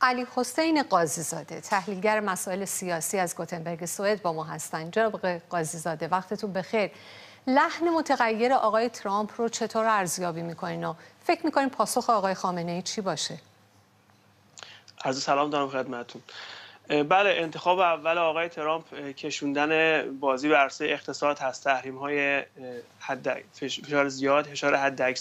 علی حسین قاضی زاده تحلیلگر مسائل سیاسی از گوتنبرگ سوئد با ما هستند جناب قاضی زاده وقتتون بخیر لحن متغیر آقای ترامپ رو چطور ارزیابی میکنین و فکر میکنین پاسخ آقای خامنه ای چی باشه عرض سلام دارم خدمتتون بله انتخاب اول آقای ترامپ کشوندن بازی به عرصه اقتصاد هست تحریم های حد فشار زیاد فشار حد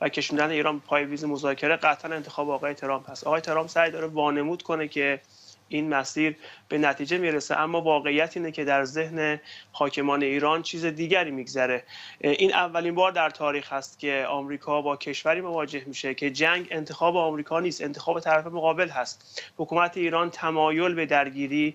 و کشوندن ایران پای ویز مذاکره قطعا انتخاب آقای ترامپ هست آقای ترامپ سعی داره وانمود کنه که این مسیر به نتیجه میرسه اما واقعیت اینه که در ذهن حاکمان ایران چیز دیگری میگذره این اولین بار در تاریخ هست که آمریکا با کشوری مواجه میشه که جنگ انتخاب آمریکا نیست انتخاب طرف مقابل هست حکومت ایران تمایل به درگیری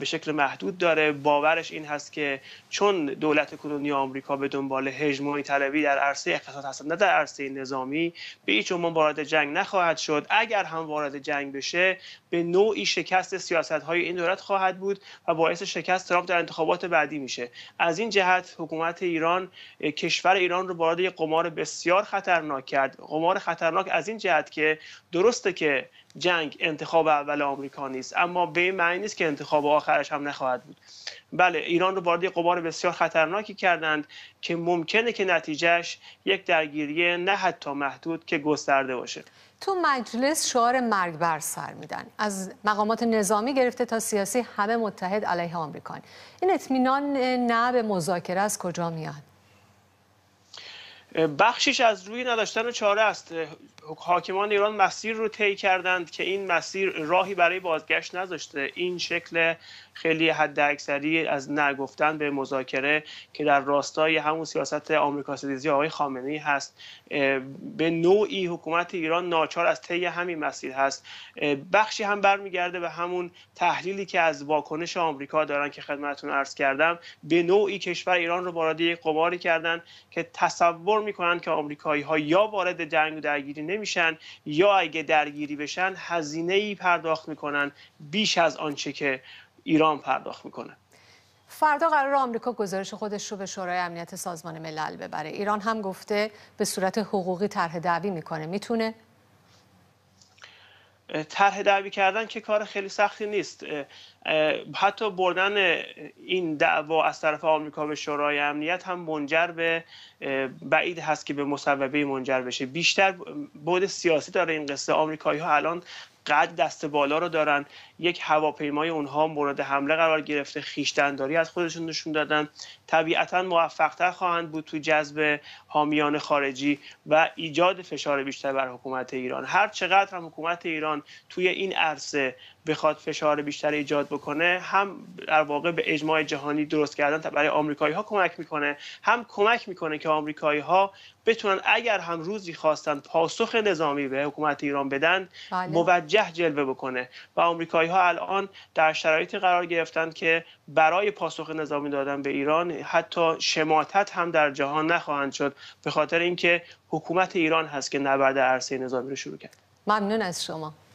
به شکل محدود داره باورش این هست که چون دولت کلونی آمریکا به دنبال هژمونی طلبی در عرصه اقتصاد هست نه در عرصه نظامی به هیچ عنوان وارد جنگ نخواهد شد اگر هم وارد جنگ بشه به نوعی شکست شکست سیاست های این دولت خواهد بود و باعث شکست ترامپ در انتخابات بعدی میشه از این جهت حکومت ایران کشور ایران رو وارد قمار بسیار خطرناک کرد قمار خطرناک از این جهت که درسته که جنگ انتخاب اول آمریکا نیست اما به این معنی نیست که انتخاب آخرش هم نخواهد بود بله ایران رو وارد قبار بسیار خطرناکی کردند که ممکنه که نتیجهش یک درگیری نه حتی محدود که گسترده باشه تو مجلس شعار مرگ بر سر میدن از مقامات نظامی گرفته تا سیاسی همه متحد علیه آمریکان این اطمینان نه به مذاکره از کجا میاد بخشیش از روی نداشتن چاره است حاکمان ایران مسیر رو طی کردند که این مسیر راهی برای بازگشت نذاشته این شکل خیلی حد اکثری از نگفتن به مذاکره که در راستای همون سیاست آمریکا ستیزی آقای خامنه هست به نوعی حکومت ایران ناچار از طی همین مسیر هست بخشی هم برمیگرده به همون تحلیلی که از واکنش آمریکا دارن که خدمتتون عرض کردم به نوعی کشور ایران رو وارد یک قماری کردن که تصور میکنن که آمریکایی ها یا وارد جنگ و درگیری نمیشن یا اگه درگیری بشن هزینه ای پرداخت میکنن بیش از آنچه که ایران پرداخت میکنه فردا قرار آمریکا گزارش خودش رو به شورای امنیت سازمان ملل ببره ایران هم گفته به صورت حقوقی طرح دعوی میکنه میتونه طرح دعوی کردن که کار خیلی سختی نیست حتی بردن این دعوا از طرف آمریکا به شورای امنیت هم منجر به بعید هست که به مصوبه منجر بشه بیشتر بود سیاسی داره این قصه آمریکایی ها الان قد دست بالا رو دارن یک هواپیمای اونها مورد حمله قرار گرفته خیشتنداری از خودشون نشون دادن طبیعتا موفقتر خواهند بود تو جذب حامیان خارجی و ایجاد فشار بیشتر بر حکومت ایران هر چقدر هم حکومت ایران توی این عرصه بخواد فشار بیشتر ایجاد بکنه هم در واقع به اجماع جهانی درست کردن برای آمریکایی ها کمک میکنه هم کمک میکنه که آمریکایی ها بتونن اگر هم روزی خواستن پاسخ نظامی به حکومت ایران بدن بله. موجه موجه جلوه بکنه و آمریکایی ها الان در شرایطی قرار گرفتند که برای پاسخ نظامی دادن به ایران حتی شماتت هم در جهان نخواهند شد به خاطر اینکه حکومت ایران هست که نبرد عرصه نظامی رو شروع کرد ممنون از شما